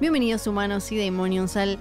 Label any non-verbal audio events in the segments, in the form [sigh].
Bienvenidos humanos y demonios al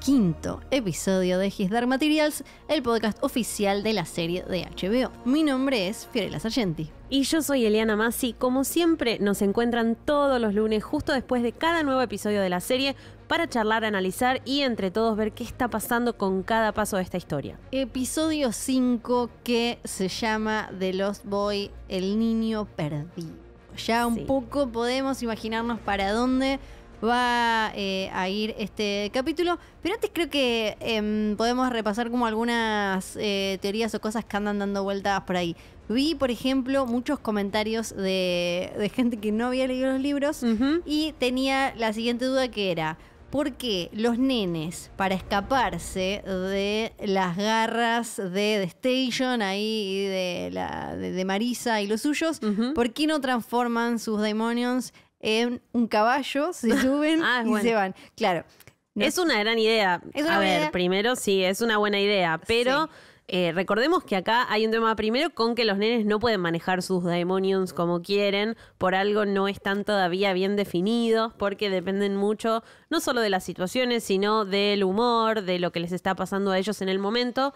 quinto episodio de His Dark Materials, el podcast oficial de la serie de HBO. Mi nombre es Fiorella Sargenti. Y yo soy Eliana Masi. Como siempre, nos encuentran todos los lunes, justo después de cada nuevo episodio de la serie, para charlar, analizar y entre todos ver qué está pasando con cada paso de esta historia. Episodio 5 que se llama The Lost Boy, el niño perdido. Ya un poco podemos imaginarnos para dónde va eh, a ir este capítulo. Pero antes creo que em, podemos repasar como algunas eh, teorías o cosas que andan dando vueltas por ahí. Vi, por ejemplo, muchos comentarios de, gente que no había leído los libros y tenía la siguiente duda que era, ¿por qué los nenes, para escaparse de las garras de The Station ahí de, la, de, Marisa y los suyos, ¿por qué no transforman sus demonios en un caballo, se [laughs] suben ah, y se van. Claro. Es una gran idea. a ver, primero sí, es una buena idea, pero... Eh, recordemos que acá hay un tema primero con que los nenes no pueden manejar sus daemonions como quieren, por algo no están todavía bien definidos, porque dependen mucho no solo de las situaciones, sino del humor, de lo que les está pasando a ellos en el momento.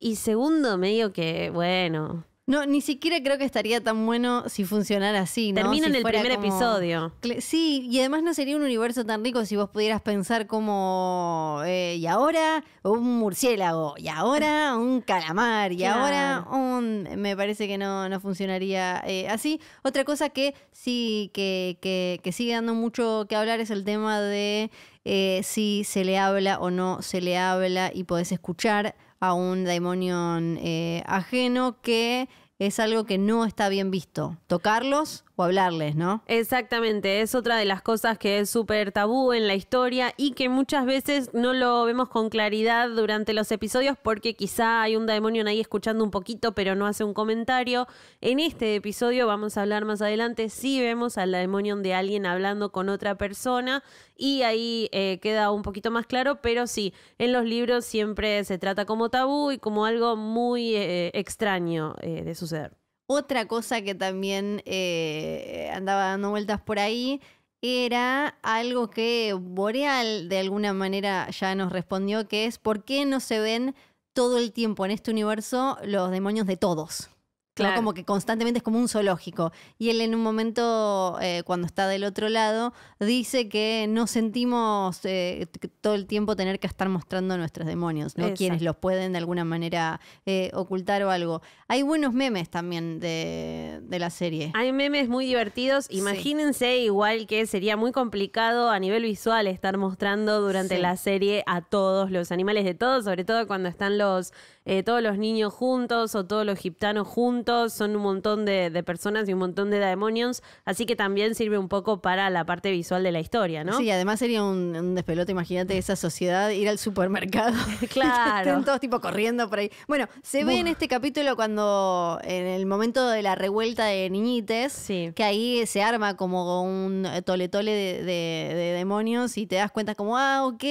Y segundo, medio que, bueno, no, ni siquiera creo que estaría tan bueno si funcionara así, ¿no? Termina en el primer episodio. Sí, y además no sería un universo tan rico si vos pudieras pensar como, eh, y ahora un murciélago, y ahora [laughs] un calamar, y ahora un... Me parece que no, funcionaría eh, así. Otra cosa que sí, que, que sigue dando mucho que hablar es el tema de... Eh, si se le habla o no se le habla y podés escuchar a un daimonion eh, ajeno, que es algo que no está bien visto. Tocarlos o hablarles, ¿no? Exactamente, es otra de las cosas que es súper tabú en la historia y que muchas veces no lo vemos con claridad durante los episodios porque quizá hay un daemonion ahí escuchando un poquito pero no hace un comentario. En este episodio vamos a hablar más adelante si sí vemos al demonio de alguien hablando con otra persona y ahí eh, queda un poquito más claro, pero sí, en los libros siempre se trata como tabú y como algo muy eh, extraño eh, de suceder. Otra cosa que también eh, andaba dando vueltas por ahí era algo que Boreal de alguna manera ya nos respondió, que es ¿por qué no se ven todo el tiempo en este universo los demonios de todos? Claro. Como que constantemente es como un zoológico. Y él en un momento, eh, cuando está del otro lado, dice que no sentimos eh, todo el tiempo tener que estar mostrando a nuestros demonios, ¿no? Quienes los pueden de alguna manera eh, ocultar o algo. Hay buenos memes también de, la serie. Hay memes muy divertidos. Imagínense igual que sería muy complicado a nivel visual estar mostrando durante la serie a todos los animales de todos, sobre todo cuando están los eh, todos los niños juntos o todos los gitanos juntos, son un montón de, personas y un montón de demonios, así que también sirve un poco para la parte visual de la historia, ¿no? Sí, además sería un, un despelote, imagínate esa sociedad, ir al supermercado. [laughs] claro. estén todos tipo corriendo por ahí. Bueno, se ve en este capítulo cuando, en el momento de la revuelta de niñites, que ahí se arma como un toletole de, de demonios y te das cuenta como, ah, ok,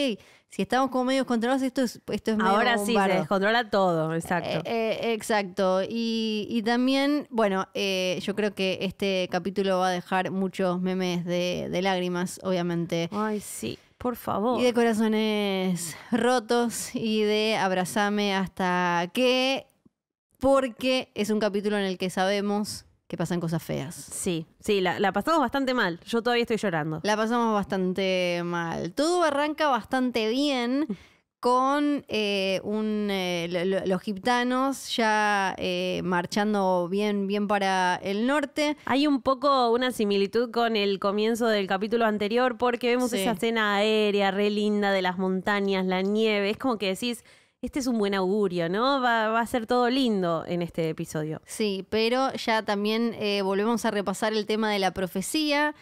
si estamos como medio controlados, esto es, esto es Ahora sí, se descontrola todo, exacto. Eh, eh, exacto. Y, también, bueno, eh, yo creo que este capítulo va a dejar muchos memes de, de lágrimas, obviamente. Ay, sí. Por favor. Y de corazones rotos y de abrazame hasta que, porque es un capítulo en el que sabemos que pasan cosas feas. Sí, sí, la, pasamos bastante mal. Yo todavía estoy llorando. La pasamos bastante mal. Todo arranca bastante bien [laughs] con eh, un, eh, los gitanos ya eh, marchando bien, bien para el norte. Hay un poco una similitud con el comienzo del capítulo anterior porque vemos esa escena aérea re linda de las montañas, la nieve. Es como que decís este es un buen augurio, ¿no? Va, a ser todo lindo en este episodio. Sí, pero ya también eh, volvemos a repasar el tema de la profecía,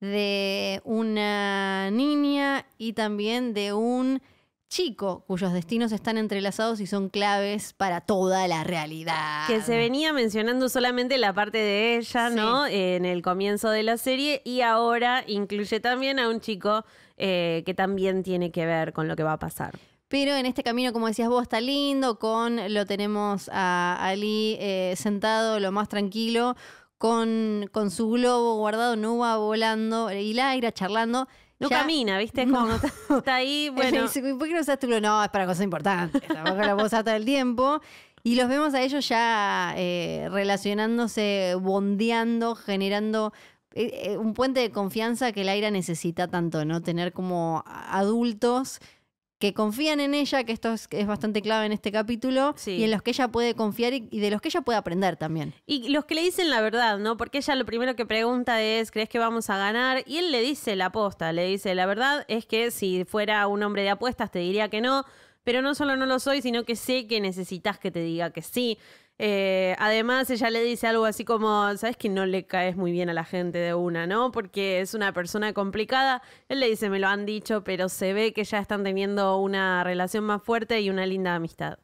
de una niña y también de un chico cuyos destinos están entrelazados y son claves para toda la realidad. Que se venía mencionando solamente la parte de ella, ¿no? Eh, en el comienzo de la serie y ahora incluye también a un chico eh, que también tiene que ver con lo que va a pasar. Pero en este camino, como decías vos, está lindo, con lo tenemos a Ali eh, sentado, lo más tranquilo, con, su globo guardado, no va volando, y Laira charlando. No camina, ¿viste? está, ahí, [laughs] bueno. ¿por qué no usas tu globo? No, es para cosas importantes, la lo puedo todo el tiempo. Y los vemos a ellos ya eh, relacionándose, bondeando, generando eh, un puente de confianza que el aire necesita tanto, ¿no? Tener como adultos que confían en ella, que esto es, bastante clave en este capítulo, y en los que ella puede confiar y, de los que ella puede aprender también. Y los que le dicen la verdad, ¿no? Porque ella lo primero que pregunta es, ¿crees que vamos a ganar? Y él le dice la aposta, le dice, la verdad es que si fuera un hombre de apuestas te diría que no, pero no solo no lo soy, sino que sé que necesitas que te diga que sí. Eh, además, ella le dice algo así como, ¿sabes que no le caes muy bien a la gente de una, no? Porque es una persona complicada. Él le dice, me lo han dicho, pero se ve que ya están teniendo una relación más fuerte y una linda amistad.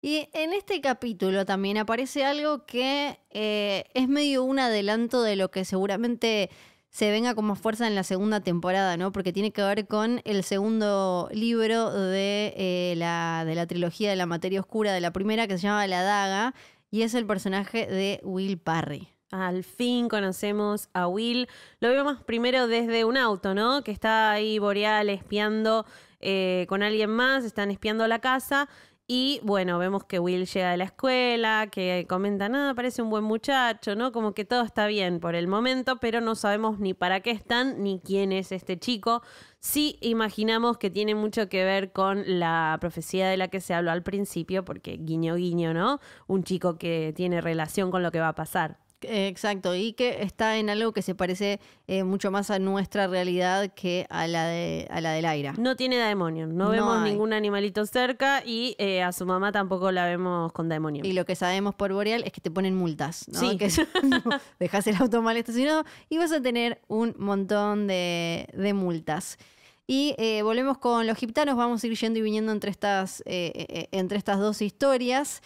Y en este capítulo también aparece algo que eh, es medio un adelanto de lo que seguramente se venga con más fuerza en la segunda temporada, ¿no? Porque tiene que ver con el segundo libro de, eh, la, de la trilogía de la materia oscura de la primera, que se llama La Daga, y es el personaje de Will Parry. Al fin conocemos a Will. Lo vemos primero desde un auto, ¿no? Que está ahí Boreal espiando eh, con alguien más, están espiando la casa y bueno, vemos que Will llega de la escuela, que comenta, nada, parece un buen muchacho, ¿no? Como que todo está bien por el momento, pero no sabemos ni para qué están ni quién es este chico. Sí imaginamos que tiene mucho que ver con la profecía de la que se habló al principio, porque guiño guiño, ¿no? Un chico que tiene relación con lo que va a pasar. Eh, exacto, y que está en algo que se parece eh, mucho más a nuestra realidad que a la, de, a la del aire. No tiene demonios, no, vemos ningún animalito cerca y eh, a su mamá tampoco la vemos con demonios. Y lo que sabemos por Boreal es que te ponen multas, ¿no? Que [laughs] dejas el auto mal estacionado y vas a tener un montón de, multas. Y volvemos con los gitanos, vamos a ir yendo y viniendo entre estas, entre estas dos historias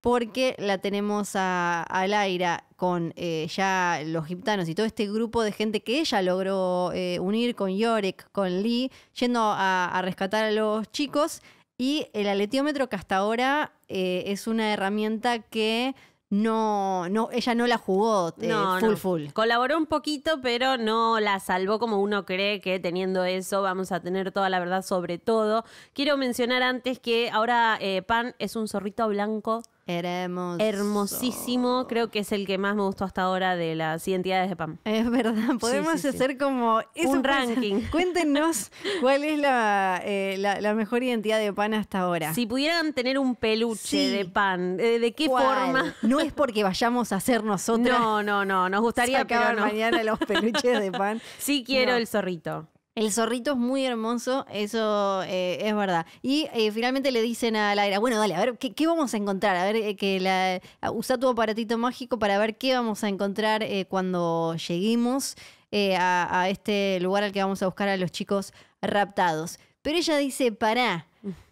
porque la tenemos a, aire con eh, ya los gitanos y todo este grupo de gente que ella logró eh, unir con Yorek, con Lee, yendo a, rescatar a los chicos. Y el aletiómetro que hasta ahora eh, es una herramienta que no, no, ella no la jugó full full. Colaboró un poquito, pero no la salvó como uno cree que teniendo eso vamos a tener toda la verdad sobre todo. Quiero mencionar antes que ahora Pan es un zorrito blanco Hermosísimo, creo que es el que más me gustó hasta ahora de las identidades de pan Es verdad, podemos hacer como un pues, ranking. [laughs] Cuéntenos cuál es la, eh, mejor identidad de PAN hasta ahora. Si pudieran tener un peluche de PAN, eh, ¿de qué forma? No es porque vayamos a ser nosotros. No, no, no, nos gustaría que no. mañana los peluches de PAN. [laughs] Sí quiero el zorrito. El zorrito es muy hermoso, eso eh, es verdad. Y eh, finalmente le dicen a la bueno, dale, a ver, ¿qué, vamos a encontrar? A ver, eh, que la, usa tu aparatito mágico para ver qué vamos a encontrar cuando lleguemos a, a, este lugar al que vamos a buscar a los chicos raptados. Pero ella dice, pará,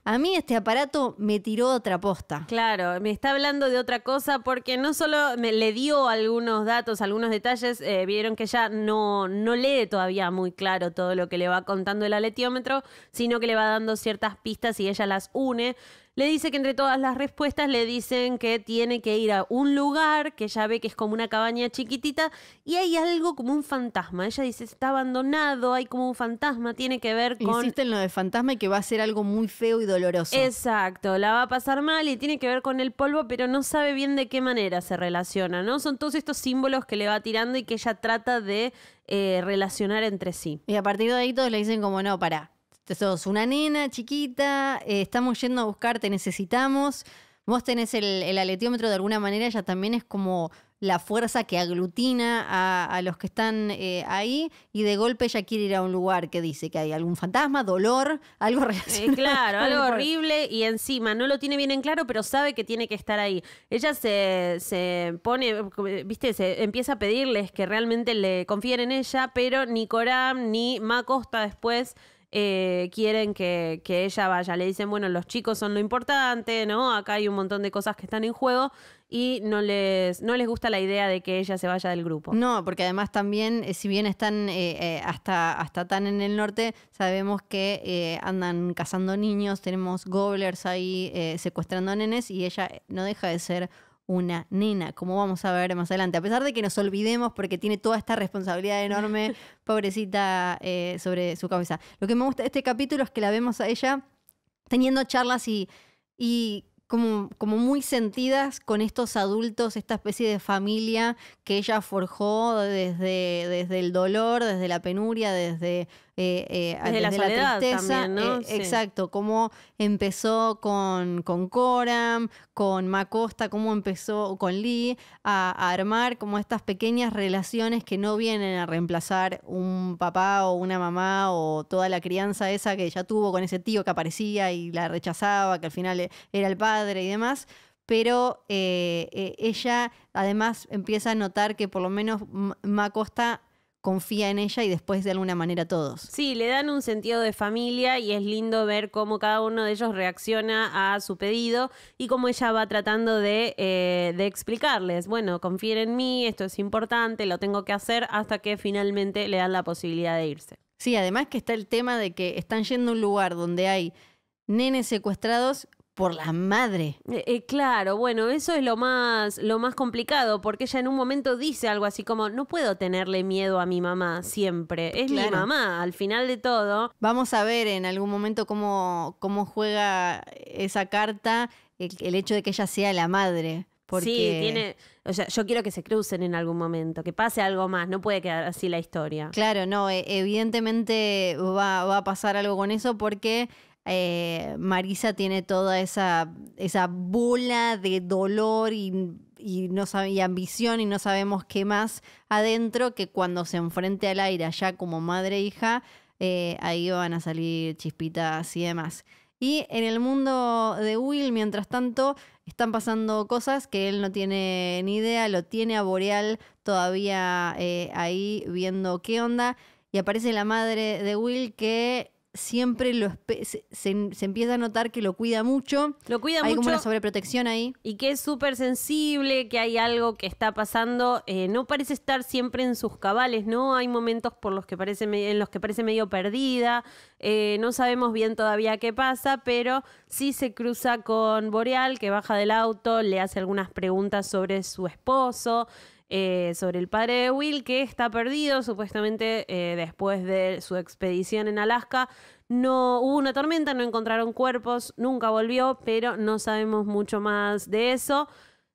a mí este aparato me tiró otra posta. Claro, me está hablando de otra cosa porque no solo me, le dio algunos datos, algunos detalles, eh, vieron que ya no, no lee todavía muy claro todo lo que le va contando el aletiómetro, sino que le va dando ciertas pistas y ella las une le dice que entre todas las respuestas le dicen que tiene que ir a un lugar que ya ve que es como una cabaña chiquitita y hay algo como un fantasma. Ella dice, está abandonado, hay como un fantasma, tiene que ver con... Insiste en lo de fantasma y que va a ser algo muy feo y doloroso. Exacto, la va a pasar mal y tiene que ver con el polvo, pero no sabe bien de qué manera se relaciona, ¿no? Son todos estos símbolos que le va tirando y que ella trata de eh, relacionar entre sí. Y a partir de ahí todos le dicen como, no, para, sos una nena chiquita, eh, estamos yendo a buscarte, te necesitamos. Vos tenés el, el, aletiómetro de alguna manera, ella también es como la fuerza que aglutina a, los que están eh, ahí y de golpe ella quiere ir a un lugar que dice que hay algún fantasma, dolor, [laughs] algo eh, relacionado. claro, [laughs] algo horrible y encima no lo tiene bien en claro, pero sabe que tiene que estar ahí. Ella se, pone, viste, se empieza a pedirles que realmente le confíen en ella, pero ni Coram ni Macosta después eh, quieren que, ella vaya. Le dicen, bueno, los chicos son lo importante, ¿no? Acá hay un montón de cosas que están en juego y no les, no les gusta la idea de que ella se vaya del grupo. No, porque además también, eh, si bien están eh, hasta, hasta tan en el norte, sabemos que andan cazando niños, tenemos goblers ahí secuestrando a nenes y ella no deja de ser una nena, como vamos a ver más adelante. A pesar de que nos olvidemos porque tiene toda esta responsabilidad enorme, [laughs] pobrecita, eh, sobre su cabeza. Lo que me gusta de este capítulo es que la vemos a ella teniendo charlas y, y como, como, muy sentidas con estos adultos, esta especie de familia que ella forjó desde, desde el dolor, desde la penuria, desde eh, eh desde, la, tristeza. Eh, ¿no? Exacto, cómo empezó con, con Coram, con Macosta, cómo empezó con Lee a, armar como estas pequeñas relaciones que no vienen a reemplazar un papá o una mamá o toda la crianza esa que ya tuvo con ese tío que aparecía y la rechazaba, que al final eh, era el padre y demás pero ella además empieza a notar que por lo menos Macosta confía en ella y después de alguna manera todos. Sí, le dan un sentido de familia y es lindo ver cómo cada uno de ellos reacciona a su pedido y cómo ella va tratando de, eh, explicarles, bueno, confíen en mí, esto es importante, lo tengo que hacer hasta que finalmente le dan la posibilidad de irse. Sí, además que está el tema de que están yendo a un lugar donde hay nenes secuestrados por la madre. Eh, eh, claro, bueno, eso es lo más, lo más complicado, porque ella en un momento dice algo así como, no puedo tenerle miedo a mi mamá siempre, es mi mamá, al final de todo. Vamos a ver en algún momento cómo, cómo juega esa carta el, hecho de que ella sea la madre. Porque... Sí, tiene. O sea, yo quiero que se crucen en algún momento, que pase algo más, no puede quedar así la historia. Claro, no, e, evidentemente va, va a pasar algo con eso porque eh, Marisa tiene toda esa, esa bola de dolor y, no ambición y no sabemos qué más adentro que cuando se enfrente al aire ya como madre e hija, eh, ahí van a salir chispitas y demás. Y en el mundo de Will, mientras tanto, están pasando cosas que él no tiene ni idea, lo tiene a Boreal todavía eh, ahí viendo qué onda. Y aparece la madre de Will que siempre lo se, empieza a notar que lo cuida mucho. Lo cuida hay como una sobreprotección ahí. Y que es súper sensible, que hay algo que está pasando. Eh, no parece estar siempre en sus cabales, ¿no? Hay momentos por los que en los que parece medio perdida. Eh, no sabemos bien todavía qué pasa, pero sí se cruza con Boreal, que baja del auto, le hace algunas preguntas sobre su esposo. Eh, sobre el padre de Will que está perdido supuestamente eh, después de su expedición en Alaska. No hubo una tormenta, no encontraron cuerpos, nunca volvió, pero no sabemos mucho más de eso.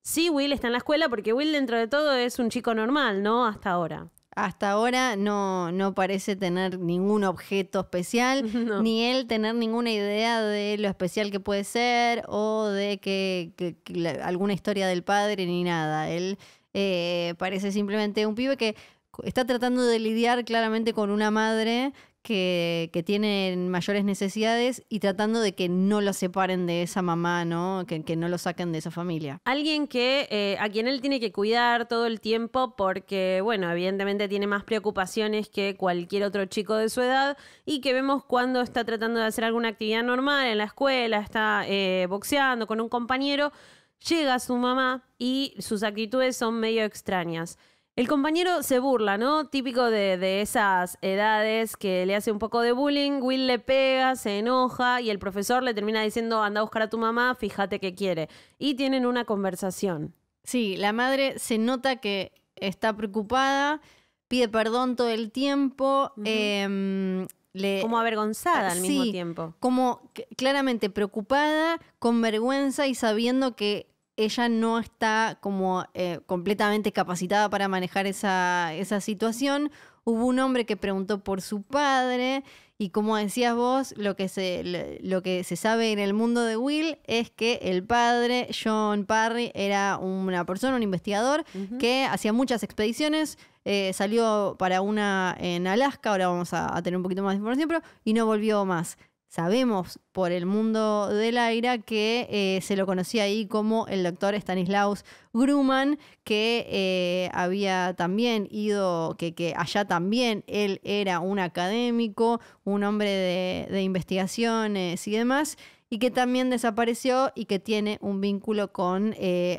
Sí, Will está en la escuela porque Will dentro de todo es un chico normal, ¿no? Hasta ahora. Hasta ahora no, no parece tener ningún objeto especial, [laughs] ni él tener ninguna idea de lo especial que puede ser o de que, alguna historia del padre ni nada. Él eh, parece simplemente un pibe que está tratando de lidiar claramente con una madre que, que, tiene mayores necesidades y tratando de que no lo separen de esa mamá, ¿no? Que, que no lo saquen de esa familia. Alguien que eh, a quien él tiene que cuidar todo el tiempo porque, bueno, evidentemente tiene más preocupaciones que cualquier otro chico de su edad y que vemos cuando está tratando de hacer alguna actividad normal en la escuela, está eh, boxeando con un compañero Llega su mamá y sus actitudes son medio extrañas. El compañero se burla, ¿no? Típico de, esas edades que le hace un poco de bullying, Will le pega, se enoja y el profesor le termina diciendo, anda a buscar a tu mamá, fíjate qué quiere. Y tienen una conversación. Sí, la madre se nota que está preocupada, pide perdón todo el tiempo. Em, como avergonzada al mismo tiempo. Como claramente preocupada, con vergüenza y sabiendo que ella no está como eh, completamente capacitada para manejar esa, situación. Hubo un hombre que preguntó por su padre y como decías vos, lo que, se, lo que se sabe en el mundo de Will es que el padre, John Parry, era una persona, un investigador, que hacía muchas expediciones, eh, salió para una en Alaska, ahora vamos a, a, tener un poquito más de información, pero, y no volvió más. Sabemos por el mundo del aire que eh, se lo conocía ahí como el doctor Stanislaus Grumman, que eh, había también ido, que, que, allá también él era un académico, un hombre de, investigaciones y demás, y que también desapareció y que tiene un vínculo con eh,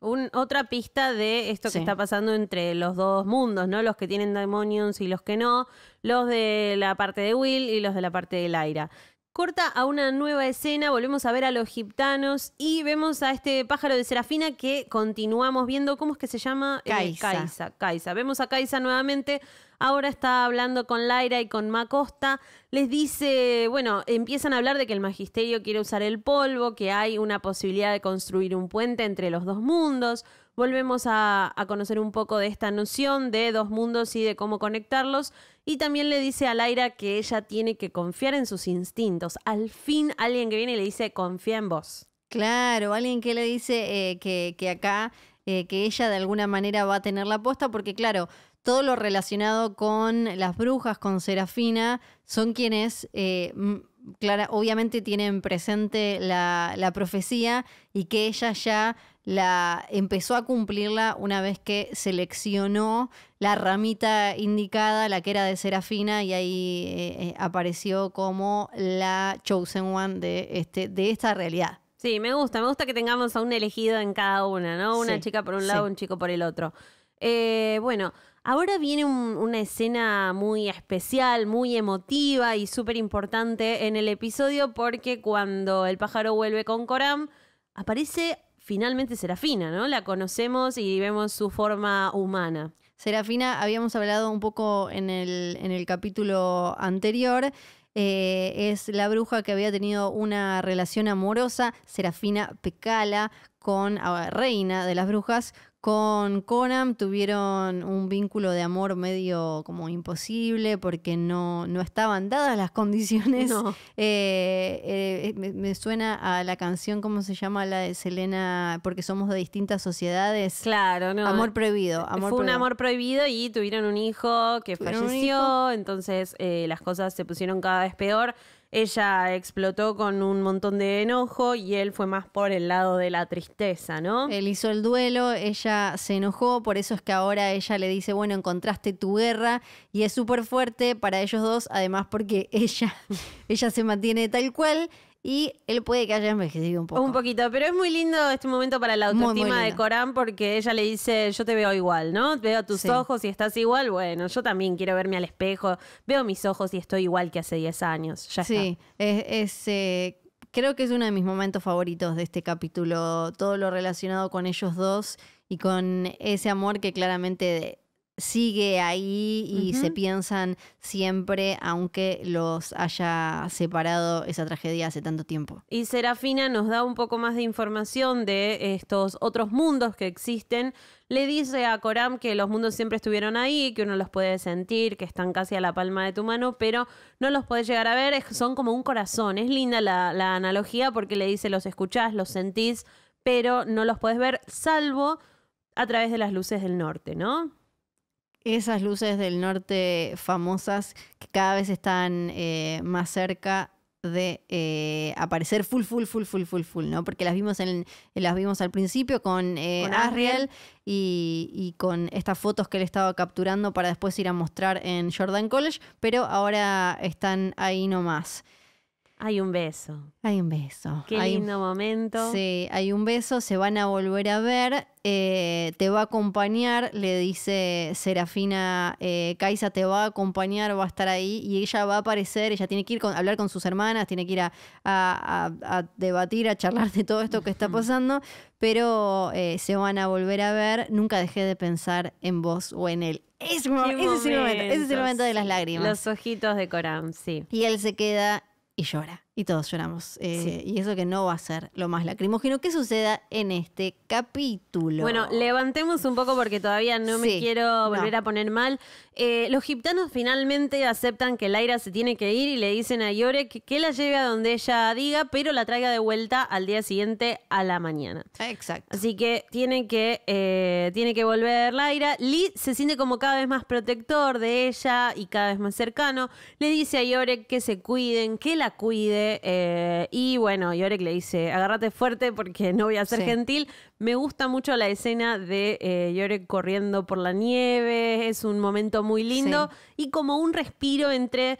otra pista de esto que está pasando entre los dos mundos, ¿no? Los que tienen demonios y los que no, los de la parte de Will y los de la parte de Lyra. Corta a una nueva escena, volvemos a ver a los gitanos y vemos a este pájaro de Serafina que continuamos viendo, ¿cómo es que se llama? Eh, Kaisa. Vemos a Kaisa nuevamente Ahora está hablando con Laira y con Macosta. Les dice, bueno, empiezan a hablar de que el magisterio quiere usar el polvo, que hay una posibilidad de construir un puente entre los dos mundos. Volvemos a, conocer un poco de esta noción de dos mundos y de cómo conectarlos. Y también le dice a Laira que ella tiene que confiar en sus instintos. Al fin alguien que viene y le dice, confía en vos. Claro, alguien que le dice eh, que, acá eh, que ella de alguna manera va a tener la apuesta, porque claro, todo lo relacionado con las brujas, con Serafina, son quienes eh, obviamente tienen presente la, profecía y que ella ya la empezó a cumplirla una vez que seleccionó la ramita indicada, la que era de Serafina, y ahí eh, eh, apareció como la chosen one de, este, de esta realidad. Sí, me gusta, me gusta que tengamos a un elegido en cada una, ¿no? Una chica por un lado, un chico por el otro. bueno, Ahora viene una escena muy especial, muy emotiva y súper importante en el episodio porque cuando el pájaro vuelve con Coram, aparece finalmente Serafina, ¿no? La conocemos y vemos su forma humana. Serafina, habíamos hablado un poco en el, capítulo anterior. Eh, es la bruja que había tenido una relación amorosa, Serafina Pecala, con la ah, reina de las brujas, con Conan tuvieron un vínculo de amor medio como imposible porque no, no estaban dadas las condiciones. [laughs] Eh, eh, me, suena a la canción, ¿cómo se llama? La de Selena, porque somos de distintas sociedades. Claro, no. Amor prohibido. Fue un amor prohibido y tuvieron un hijo que falleció, entonces eh, las cosas se pusieron cada vez peor ella explotó con un montón de enojo y él fue más por el lado de la tristeza, ¿no? Él hizo el duelo, ella se enojó, por eso es que ahora ella le dice, bueno, encontraste tu guerra y es súper fuerte para ellos dos, además porque [laughs] ella, ella se mantiene tal cual y él puede que haya envejecido un poco. Un poquito, pero es muy lindo este momento para la autoestima de Corán porque ella le dice, yo te veo igual, ¿no? Veo tus ojos y estás igual. Bueno, yo también quiero verme al espejo, veo mis ojos y estoy igual que hace 10 años. Ya sí, está. es... Eh, creo que es uno de mis momentos favoritos de este capítulo, todo lo relacionado con ellos dos y con ese amor que claramente sigue ahí y se piensan siempre, aunque los haya separado esa tragedia hace tanto tiempo. Y Serafina nos da un poco más de información de estos otros mundos que existen. Le dice a Coram que los mundos siempre estuvieron ahí, que uno los puede sentir, que están casi a la palma de tu mano, pero no los puedes llegar a ver, son como un corazón. Es linda la, la analogía porque le dice los escuchás, los sentís, pero no los podés ver, salvo a través de las luces del norte, ¿no? esas luces del norte famosas que cada vez están eh, más cerca de eh, aparecer full, full, full, full, full, full, ¿no? Porque las vimos en, las vimos al principio con, eh, Ariel y, y, con estas fotos que él estaba capturando para después ir a mostrar en Jordan College, pero ahora están ahí nomás. Hay un beso. Hay un beso. Qué hay lindo un, momento. Sí, hay un beso, se van a volver a ver, eh, te va a acompañar, le dice Serafina eh, Kaisa, te va a acompañar, va a estar ahí y ella va a aparecer, ella tiene que ir a hablar con sus hermanas, tiene que ir a, debatir, a charlar de todo esto que está pasando, pero eh, se van a volver a ver, nunca dejé de pensar en vos o en él. Ese, es el momento, ese es el momento de las lágrimas. Los ojitos de Corán, sí. Y él se queda y llora. Y todos lloramos. Eh, y eso que no va a ser lo más lacrimógeno que suceda en este capítulo. Bueno, levantemos un poco porque todavía no me quiero volver a poner mal. Eh, los gitanos finalmente aceptan que Laira se tiene que ir y le dicen a yorek que, la lleve a donde ella diga, pero la traiga de vuelta al día siguiente a la mañana. Exacto. Así que tiene que, eh, tiene que volver Laira. Lee se siente como cada vez más protector de ella y cada vez más cercano. Le dice a Yore que se cuiden, que la cuide eh, y bueno, Yorek le dice, agárrate fuerte porque no voy a ser gentil. Me gusta mucho la escena de eh, Yorek corriendo por la nieve, es un momento muy lindo y como un respiro entre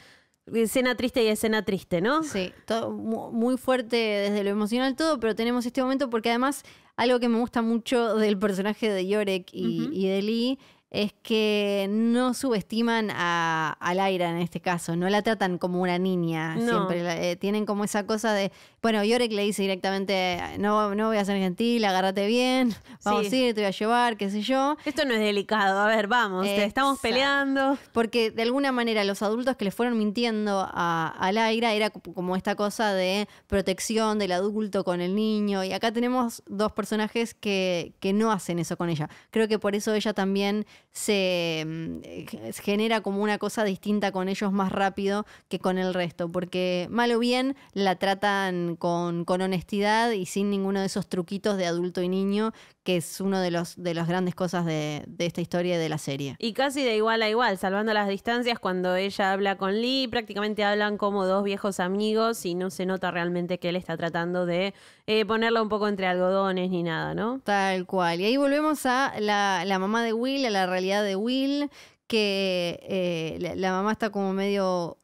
escena triste y escena triste, ¿no? Sí, muy fuerte desde lo emocional todo, pero tenemos este momento porque además algo que me gusta mucho del personaje de Yorek y, y de Lee es que no subestiman a, a Laira en este caso, no la tratan como una niña, siempre eh, tienen como esa cosa de, bueno, Yorek le dice directamente, no, no voy a ser gentil, agárrate bien, [laughs] vamos a ir, te voy a llevar, qué sé yo. Esto no es delicado, a ver, vamos, estamos peleando. Porque de alguna manera los adultos que le fueron mintiendo a, a era como esta cosa de protección del adulto con el niño, y acá tenemos dos personajes que, que no hacen eso con ella. Creo que por eso ella también se mm, eh, genera como una cosa distinta con ellos más rápido que con el resto, porque mal o bien la tratan con, con honestidad y sin ninguno de esos truquitos de adulto y niño que es uno de los de las grandes cosas de, esta historia y de la serie. Y casi de igual a igual, salvando las distancias, cuando ella habla con Lee, prácticamente hablan como dos viejos amigos y no se nota realmente que él está tratando de eh, ponerla un poco entre algodones ni nada, ¿no? Tal cual. Y ahí volvemos a la, mamá de Will, a la realidad de Will, que eh, la mamá está como medio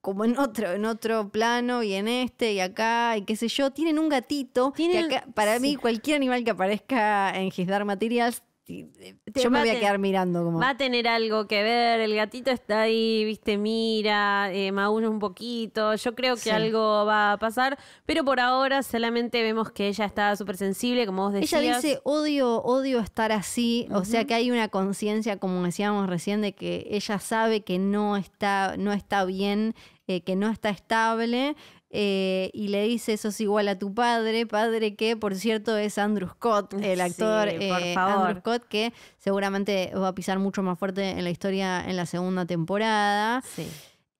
como en otro, en otro plano y en este y acá y qué sé yo, tienen un gatito. Que para mí cualquier animal que aparezca en His Materials eh, yo me voy a quedar mirando como. Va a tener algo que ver, el gatito está ahí, viste, mira, eh, un poquito, yo creo que algo va a pasar, pero por ahora solamente vemos que ella está súper sensible, como vos decías. Ella dice, odio, odio estar así, o sea que hay una conciencia, como decíamos recién, de que ella sabe que no está, no está bien, eh, que no está estable, eh, y le dice, eso es igual a tu padre, padre que por cierto es Andrew Scott, el actor eh, Andrew Scott, que seguramente va a pisar mucho más fuerte en la historia en la segunda temporada.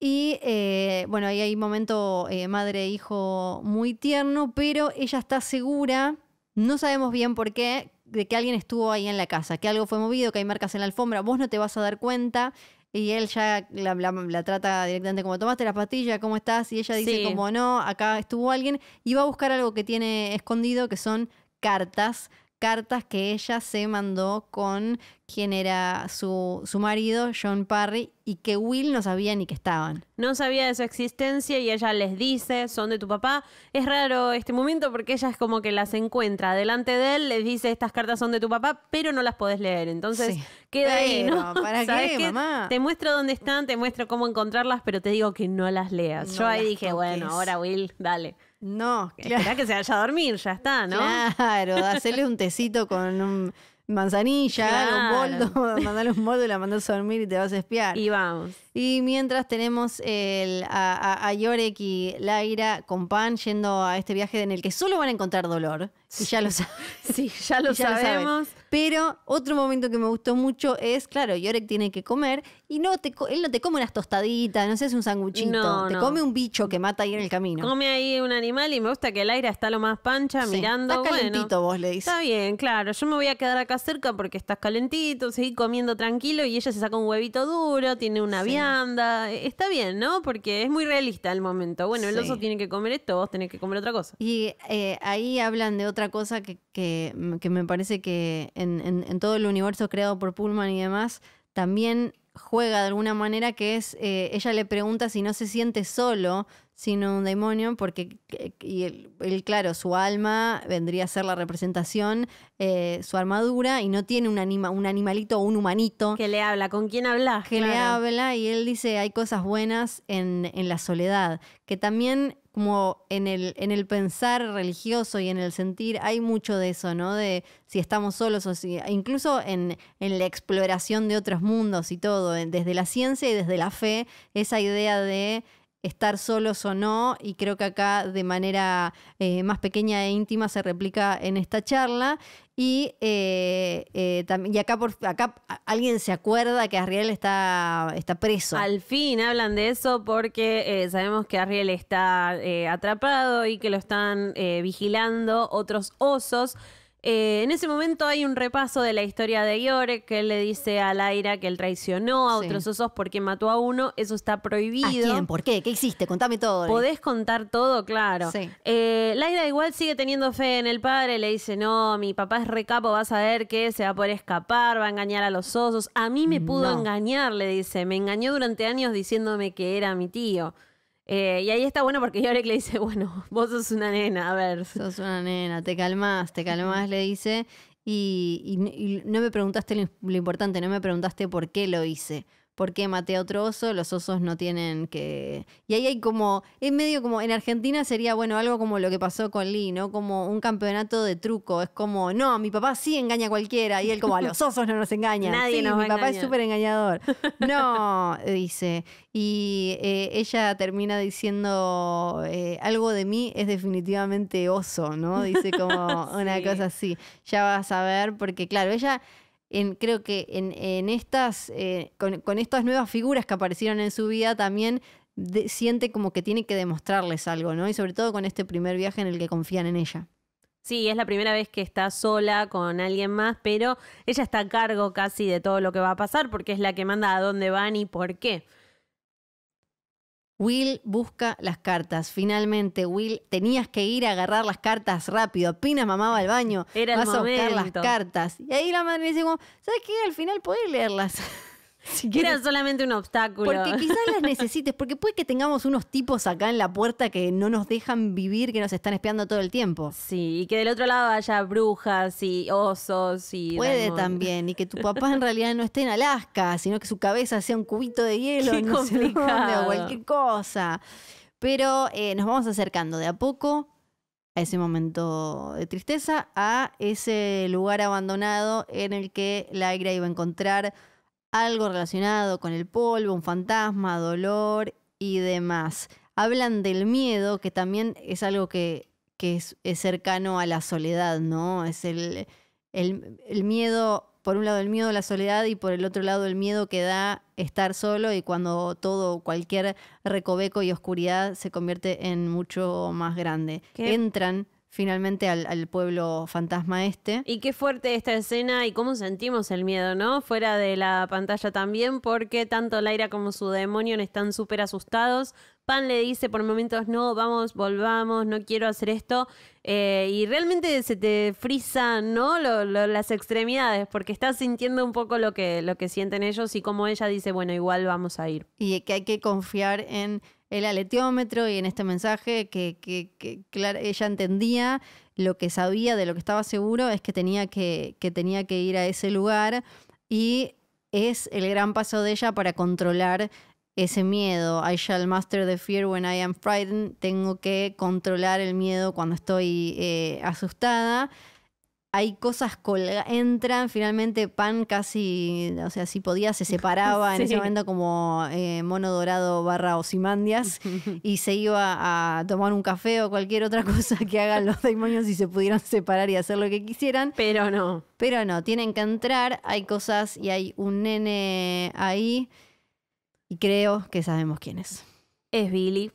Y eh, bueno, ahí hay un momento madre e hijo muy tierno, pero ella está segura, no sabemos bien por qué, de que alguien estuvo ahí en la casa, que algo fue movido, que hay marcas en la alfombra, vos no te vas a dar cuenta. Y él ya la, trata directamente como, tomaste la pastilla, ¿cómo estás? Y ella dice como, no, acá estuvo alguien. Y va a buscar algo que tiene escondido, que son cartas cartas que ella se mandó con quien era su, marido, John Parry, y que Will no sabía ni que estaban. No sabía de su existencia y ella les dice, son de tu papá. Es raro este momento porque ella es como que las encuentra delante de él, les dice, estas cartas son de tu papá, pero no las podés leer. Entonces queda ahí, ¿no? ¿Para [laughs] Te muestro dónde están, te muestro cómo encontrarlas, pero te digo que no las leas. Yo ahí dije, bueno, ahora Will, dale. No, que se vaya a dormir, ya está, ¿no? Claro, hacerle un tecito con manzanilla, un boldo, [laughs] mandarle un boldo y la mandas a dormir y te vas a espiar. Y vamos. Y mientras tenemos a, Yorek y Laira con Pan yendo a este viaje en el que solo van a encontrar dolor. Y ya lo, sí, [laughs] ya lo [laughs] sabemos. Pero otro momento que me gustó mucho es, claro, Yorek tiene que comer y no te, él no te come unas tostaditas, no sé, es un sanguchito. te come un bicho que mata ahí en el camino. Come ahí un animal y me gusta que el aire está lo más pancha mirando. Está calentito vos, le dices. Está bien, claro. Yo me voy a quedar acá cerca porque estás calentito, seguí comiendo tranquilo y ella se saca un huevito duro, tiene una vianda. Eh, está bien, ¿no? Porque es muy realista el momento. Bueno, el oso tiene que comer esto, vos tenés que comer otra cosa. Y eh, ahí hablan de otra cosa que me parece que en, todo el universo creado por Pullman y demás, también juega de alguna manera que es, eh, ella le pregunta si no se siente solo, sino un demonio, porque y él, claro, su alma vendría a ser la representación, eh, su armadura, y no tiene un, anima, un animalito o un humanito. Que le habla, ¿con quién habla? Que le habla, y él dice, hay cosas buenas en, la soledad, que también como en el, en el pensar religioso y en el sentir, hay mucho de eso, ¿no? De si estamos solos o si, incluso en la exploración de otros mundos y todo, desde la ciencia y desde la fe, esa idea de estar solos o no, y creo que acá de manera eh, más pequeña e íntima se replica en esta charla. Y, eh, eh y acá, por, acá alguien se acuerda que Ariel está, está preso. Al fin hablan de eso porque eh, sabemos que Ariel está atrapado y que lo están vigilando otros osos. Eh, en ese momento hay un repaso de la historia de Yore, que él le dice a Laira que él traicionó a otros osos porque mató a uno. Eso está prohibido. ¿A quién? ¿Por qué? ¿Qué hiciste? Contame todo. Podés contar todo, claro. Sí. Eh, Laira igual sigue teniendo fe en el padre. Le dice, no, mi papá es recapo, va a saber que se va a poder escapar, va a engañar a los osos. A mí me pudo engañar, le dice. Me engañó durante años diciéndome que era mi tío. Eh, y ahí está bueno porque yo le dice, bueno, [laughs] vos sos una nena, a ver. Sos una nena, te calmás, te calmás, le dice. Y, no me preguntaste lo importante, no me preguntaste por qué lo hice ¿por qué maté a otro oso? Los osos no tienen que... Y ahí hay como, es medio como, en Argentina sería, bueno, algo como lo que pasó con Lee, ¿no? Como un campeonato de truco, es como, no, mi papá sí engaña a cualquiera, y él como, a los osos no nos engaña. Nadie sí, mi papá es súper engañador. [laughs] No, dice. Y eh, ella termina diciendo, eh, algo de mí es definitivamente oso, ¿no? Dice como [laughs] una cosa así. Ya vas a ver, porque claro, ella creo que en, estas, eh, con, estas nuevas figuras que aparecieron en su vida también siente como que tiene que demostrarles algo, ¿no? Y sobre todo con este primer viaje en el que confían en ella. Sí, es la primera vez que está sola con alguien más, pero ella está a cargo casi de todo lo que va a pasar porque es la que manda a dónde van y por qué. Will busca las cartas. Finalmente, Will, tenías que ir a agarrar las cartas rápido. pina mamá va al baño, Era vas a buscar las cartas. Y ahí la madre dice, ¿sabes qué? Al final podés leerlas. [laughs] Siquiera Era solamente un obstáculo. Porque quizás las [laughs] necesites, porque puede que tengamos unos tipos acá en la puerta que no nos dejan vivir, que nos están espiando todo el tiempo. Sí, y que del otro lado haya brujas y osos y... Puede también, y que tu papá en [laughs] realidad no esté en Alaska, sino que su cabeza sea un cubito de hielo, Qué [laughs] no sé o cualquier cosa. Pero eh, nos vamos acercando de a poco a ese momento de tristeza, a ese lugar abandonado en el que la iba a encontrar algo relacionado con el polvo, un fantasma, dolor y demás. Hablan del miedo, que también es algo que, es, cercano a la soledad, ¿no? Es el, el, miedo, por un lado el miedo a la soledad y por el otro lado el miedo que da estar solo y cuando todo, cualquier recoveco y oscuridad se convierte en mucho más grande. Entran finalmente al, pueblo fantasma este. Y qué fuerte esta escena y cómo sentimos el miedo, ¿no? Fuera de la pantalla también, porque tanto Laira como su demonio están súper asustados. Pan le dice por momentos, no, vamos, volvamos, no quiero hacer esto. Eh, y realmente se te frisan, ¿no? las extremidades, porque estás sintiendo un poco lo que, lo que sienten ellos y como ella dice, bueno, igual vamos a ir. Y que hay que confiar en el aletiómetro y en este mensaje que, ella entendía lo que sabía de lo que estaba seguro es que tenía que, tenía que ir a ese lugar y es el gran paso de ella para controlar ese miedo. I shall master the fear when I am frightened. Tengo que controlar el miedo cuando estoy eh, asustada hay cosas colgadas, entran, finalmente Pan casi, o sea, si podía, se separaba en [laughs] ese momento como eh, mono dorado barra osimandias [laughs] y se iba a tomar un café o cualquier otra [laughs] cosa que hagan los demonios y se pudieran separar y hacer lo que quisieran. Pero no. Pero no, tienen que entrar, hay cosas y hay un nene ahí y creo que sabemos quién es. Es Billy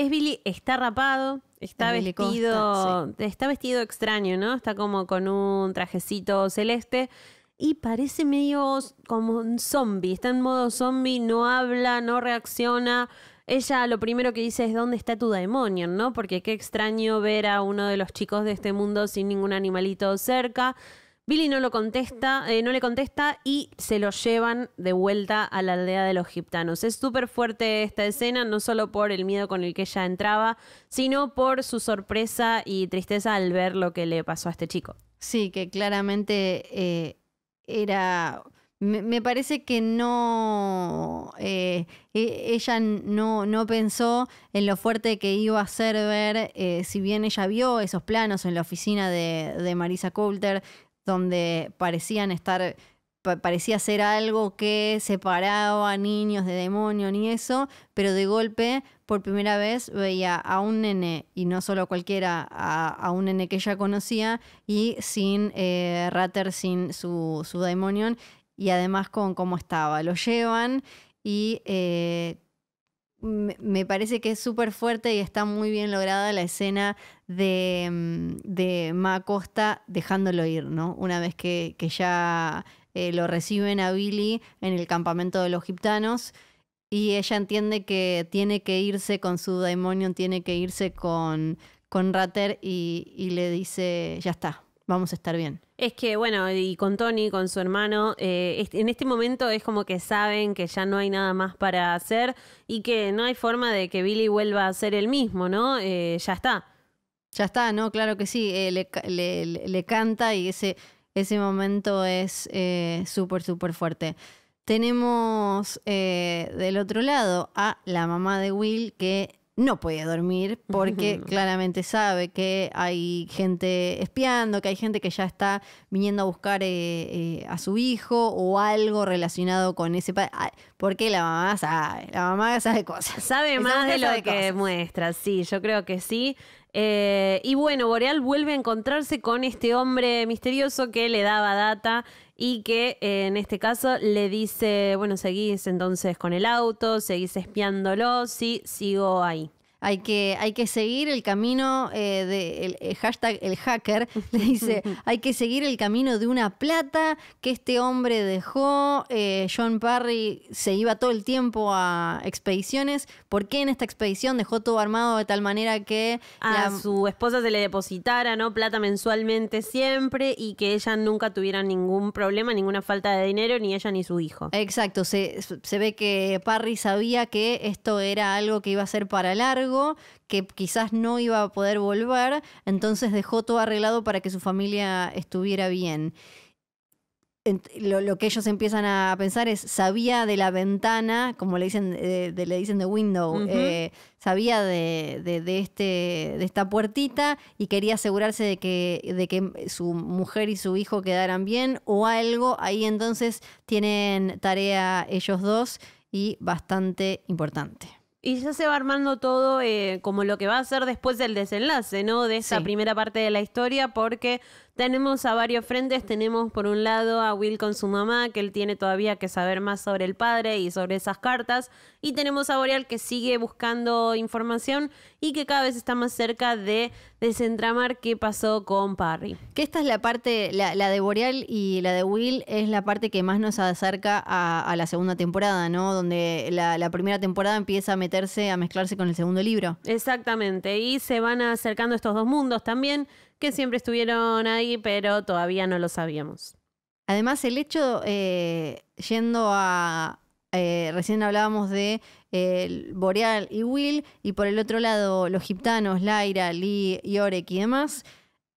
es Billy, está rapado, está vestido, está vestido extraño, ¿no? Está como con un trajecito celeste y parece medio como un zombie, está en modo zombie, no habla, no reacciona. Ella lo primero que dice es dónde está tu demonio, ¿no? Porque qué extraño ver a uno de los chicos de este mundo sin ningún animalito cerca. Billy no lo contesta, eh, no le contesta y se lo llevan de vuelta a la aldea de los gitanos. Es súper fuerte esta escena, no solo por el miedo con el que ella entraba, sino por su sorpresa y tristeza al ver lo que le pasó a este chico. Sí, que claramente eh, era. Me, parece que no. Eh, e, ella no, no pensó en lo fuerte que iba a ser ver, si bien ella vio esos planos en la oficina de, de Marisa Coulter, donde parecían estar, parecía ser algo que separaba a niños de demonio ni eso, pero de golpe por primera vez veía a un nene, y no solo cualquiera, a, un nene que ella conocía, y sin eh, Ratter, sin su, su y además con cómo estaba. Lo llevan y eh, me parece que es súper fuerte y está muy bien lograda la escena de, mm, de Ma Costa dejándolo ir, ¿no? Una vez que, ya eh, lo reciben a Billy en el campamento de los gitanos y ella entiende que tiene que irse con su demonio tiene que irse con, con Rater y le dice, ya está, vamos a estar bien. Es que, bueno, y con Tony, con su hermano, eh, en este momento es como que saben que ya no hay nada más para hacer y que no hay forma de que Billy vuelva a ser el mismo, ¿no? Eh, ya está. Ya está, ¿no? Claro que sí. Eh, le, canta y ese, ese momento es súper, súper fuerte. Tenemos del otro lado a la mamá de Will que no puede dormir porque claramente sabe que hay gente espiando, que hay gente que ya está viniendo a buscar eh, eh, a su hijo o algo relacionado con ese padre. Ah, porque la mamá sabe, la mamá sabe cosas. Sabe más de lo que muestra, sí, yo creo que sí. Eh, y bueno, Boreal vuelve a encontrarse con este hombre misterioso que le daba data y que eh, en este caso le dice, bueno, seguís entonces con el auto, seguís espiándolo, sí, sigo ahí hay que, hay que seguir el camino eh, del hashtag el hacker, [laughs] le dice, [laughs] hay que seguir el camino de una plata que este hombre dejó, eh, John Parry se iba todo el tiempo a expediciones, ¿por qué en esta expedición dejó todo armado de tal manera que a su esposa se le depositara no plata mensualmente siempre y que ella nunca tuviera ningún problema, ninguna falta de dinero, ni ella ni su hijo? Exacto, se ve que Parry sabía que esto era algo que iba a ser para largo que quizás no iba a poder volver, entonces dejó todo arreglado para que su familia estuviera bien. Lo, que ellos empiezan a pensar es, sabía de la ventana, como le dicen, eh, de, le dicen window, eh, sabía de, este, de, esta puertita y quería asegurarse de que, de que su mujer y su hijo quedaran bien o algo. Ahí entonces tienen tarea ellos dos y bastante importante. Y ya se va armando todo eh, como lo que va a ser después del desenlace, ¿no? De esa primera parte de la historia, porque tenemos a varios frentes, tenemos por un lado a Will con su mamá, que él tiene todavía que saber más sobre el padre y sobre esas cartas, y tenemos a Boreal que sigue buscando información y que cada vez está más cerca de desentramar qué pasó con Parry. Que esta es la parte, la, de Boreal y la de Will es la parte que más nos acerca a, la segunda temporada, ¿no? Donde la primera temporada empieza a meterse, a mezclarse con el segundo libro. Exactamente, y se van acercando estos dos mundos también que siempre estuvieron ahí, pero todavía no lo sabíamos. Además, el hecho, eh, yendo a, eh, recién hablábamos de Boreal y Will, y por el otro lado los gitanos, Laira, Lee, Yorek y demás,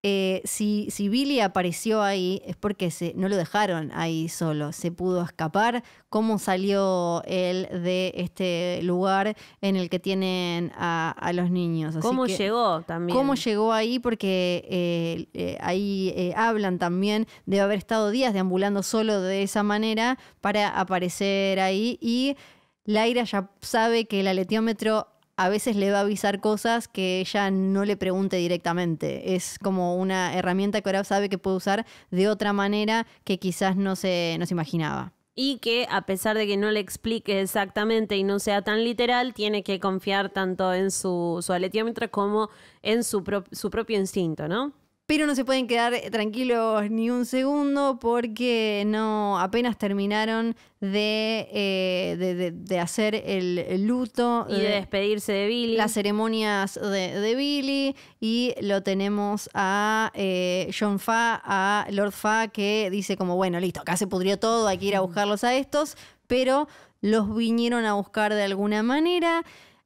eh, si, Billy apareció ahí es porque no lo dejaron ahí solo, se pudo escapar. ¿Cómo salió él de este lugar en el que tienen a, los niños? ¿Cómo llegó también? ¿Cómo llegó ahí? Porque eh, eh, ahí hablan también de haber estado días deambulando solo de esa manera para aparecer ahí y Laira ya sabe que el aletiómetro a veces le va a avisar cosas que ella no le pregunte directamente. Es como una herramienta que ahora sabe que puede usar de otra manera que quizás no se, imaginaba y que a pesar de que no le explique exactamente y no sea tan literal, tiene que confiar tanto en su, su aletiómetro como en su, su propio instinto, ¿no? Pero no se pueden quedar eh, tranquilos ni un segundo porque no apenas terminaron de, eh, de, hacer el, luto. Y de, despedirse de Billy. Las ceremonias de, Billy. Y lo tenemos a eh, John Fa, a Lord Fa, que dice como, bueno, listo, acá se pudrió todo, hay que ir a buscarlos a estos. Pero los vinieron a buscar de alguna manera.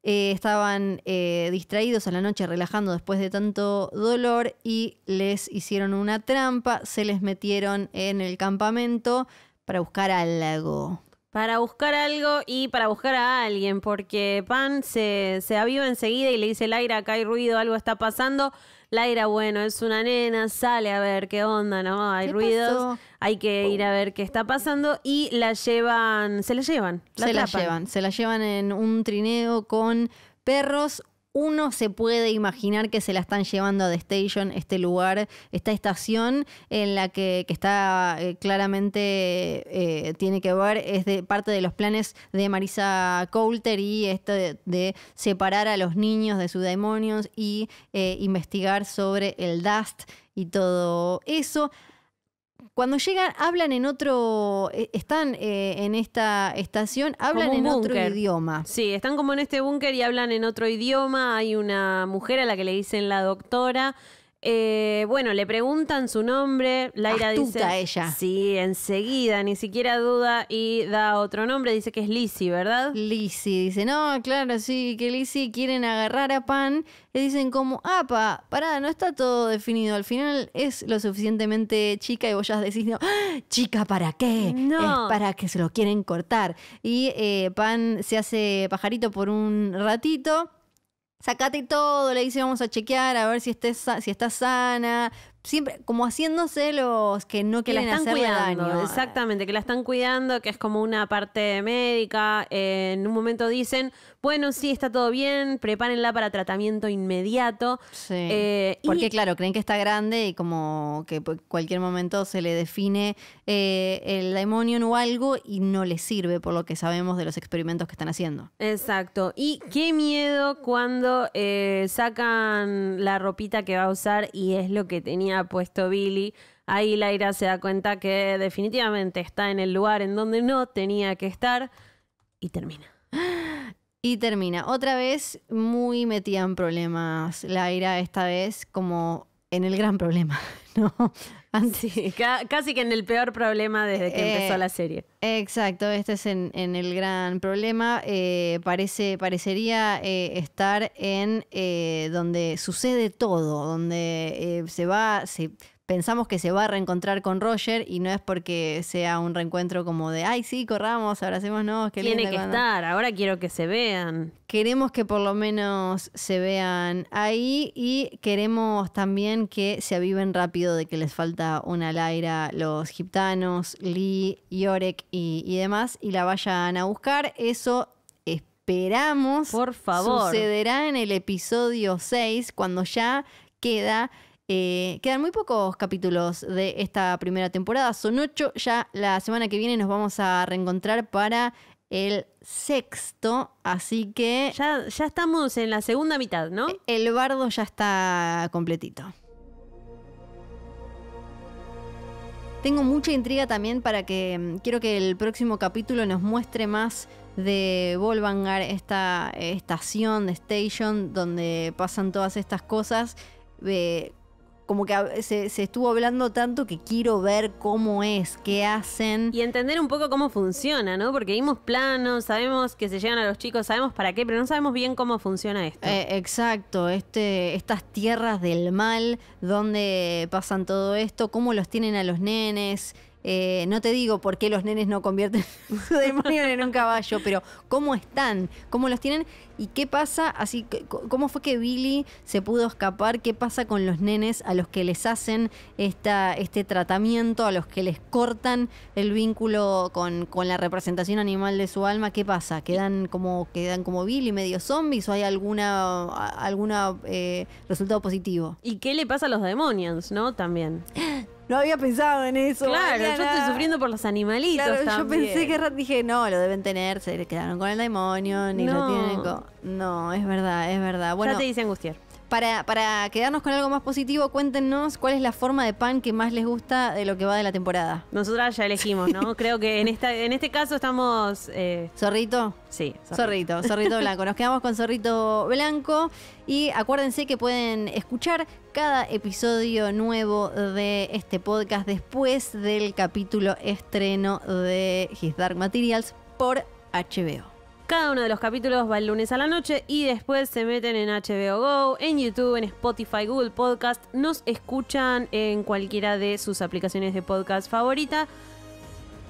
Eh, estaban eh, distraídos a la noche, relajando después de tanto dolor y les hicieron una trampa, se les metieron en el campamento para buscar algo. Para buscar algo y para buscar a alguien, porque Pan se, se aviva enseguida y le dice, Laira, acá hay ruido, algo está pasando. Laira, bueno, es una nena, sale a ver qué onda, ¿no? Hay ruidos, hay que ir a ver qué está pasando y la llevan, se la llevan. se la llevan, se la llevan en un trineo con perros, uno se puede imaginar que se la están llevando a The Station, este lugar, esta estación en la que, está eh, claramente eh, tiene que ver, es de parte de los planes de Marisa Coulter y esto de, separar a los niños de sus demonios y eh, investigar sobre el Dust y todo eso. Cuando llegan, hablan en otro, eh, están eh, en esta estación, hablan en otro idioma. Sí, están como en este búnker y hablan en otro idioma. Hay una mujer a la que le dicen la doctora eh, bueno, le preguntan su nombre. Laira Astuta dice. ella. Sí, enseguida, ni siquiera duda y da otro nombre. Dice que es Lizzie, ¿verdad? Lizzie. Dice, no, claro, sí, que Lizzie quieren agarrar a Pan. Le dicen como, apa, pará, no está todo definido. Al final es lo suficientemente chica y vos ya decís, [gasps] chica, ¿para qué? No. Es para que se lo quieren cortar. Y eh, Pan se hace pajarito por un ratito sacate todo, le dice vamos a chequear a ver si, estés, si está sana. Siempre como haciéndose los que no quieren que la están cuidando, daño. Exactamente, que la están cuidando, que es como una parte médica. Eh, en un momento dicen, bueno, sí, está todo bien, prepárenla para tratamiento inmediato. Sí. Eh, Porque, claro, creen que está grande y como que cualquier momento se le define eh, el demonio o algo y no le sirve por lo que sabemos de los experimentos que están haciendo. Exacto. Y qué miedo cuando eh, sacan la ropita que va a usar y es lo que tenía puesto Billy. Ahí Laira se da cuenta que definitivamente está en el lugar en donde no tenía que estar y termina. [gasps] [gasps] Y termina. Otra vez muy metida en problemas. La ira esta vez como en el gran problema, [laughs] ¿no? casi que en el peor problema desde que empezó eh, la serie. Exacto, este es en, el gran problema. Eh, parece, parecería eh, estar en donde sucede todo, donde se va, pensamos que se va a reencontrar con Roger y no es porque sea un reencuentro como de, ay, sí, corramos, abracémonos. Qué Tiene que estar, ahora quiero que se vean. Queremos que por lo menos se vean ahí y queremos también que se aviven rápido de que les falta una Laira, los gitanos, Lee, Yorek y, y demás, y la vayan a buscar. Eso esperamos. Por favor. Sucederá en el episodio 6, cuando ya queda eh, quedan muy pocos capítulos de esta primera temporada, son ocho. Ya la semana que viene nos vamos a reencontrar para el sexto, así que... Ya, estamos en la segunda mitad, ¿no? E, el bardo ya está completito. Tengo mucha intriga también para que mm, quiero que el próximo capítulo nos muestre más de Volvangar, esta estación, de station, donde pasan todas estas cosas. de eh, como que se, se, estuvo hablando tanto que quiero ver cómo es, qué hacen. Y entender un poco cómo funciona, ¿no? Porque vimos planos, sabemos que se llegan a los chicos, sabemos para qué, pero no sabemos bien cómo funciona esto. Eh, exacto, este, estas tierras del mal, dónde pasan todo esto, cómo los tienen a los nenes, eh, no te digo por qué los nenes no convierten [laughs] su demonio en un caballo, pero cómo están, cómo los tienen y qué pasa, así cómo fue que Billy se pudo escapar, qué pasa con los nenes a los que les hacen esta, este tratamiento, a los que les cortan el vínculo con, con la representación animal de su alma, qué pasa, quedan como, quedan como Billy medio zombies o hay alguna eh, resultado positivo. ¿Y qué le pasa a los demonios, no? También. [laughs] no había pensado en eso. Claro, yo estoy sufriendo por los animalitos. Claro, yo pensé que dije, no, lo deben tener, se le quedaron con el demonio, ni no. lo tienen No, es verdad, es verdad. Bueno, ya te dice angustiar. Para, quedarnos con algo más positivo, cuéntenos cuál es la forma de pan que más les gusta de lo que va de la temporada. Nosotras ya elegimos, ¿no? [laughs] Creo que en esta, en este caso estamos. Eh, ¿Zorrito? Sí. zorrito, zorrito [laughs] blanco. Nos quedamos con zorrito blanco. Y acuérdense que pueden escuchar cada episodio nuevo de este podcast después del capítulo estreno de His Dark Materials por HBO. Cada uno de los capítulos va el lunes a la noche y después se meten en HBO Go, en YouTube, en Spotify, Google Podcast. Nos escuchan en cualquiera de sus aplicaciones de podcast favorita.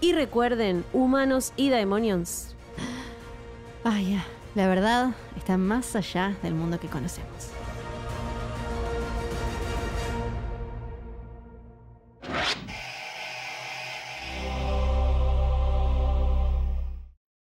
Y recuerden, humanos y demonios. Ah, La verdad está más allá del mundo que conocemos.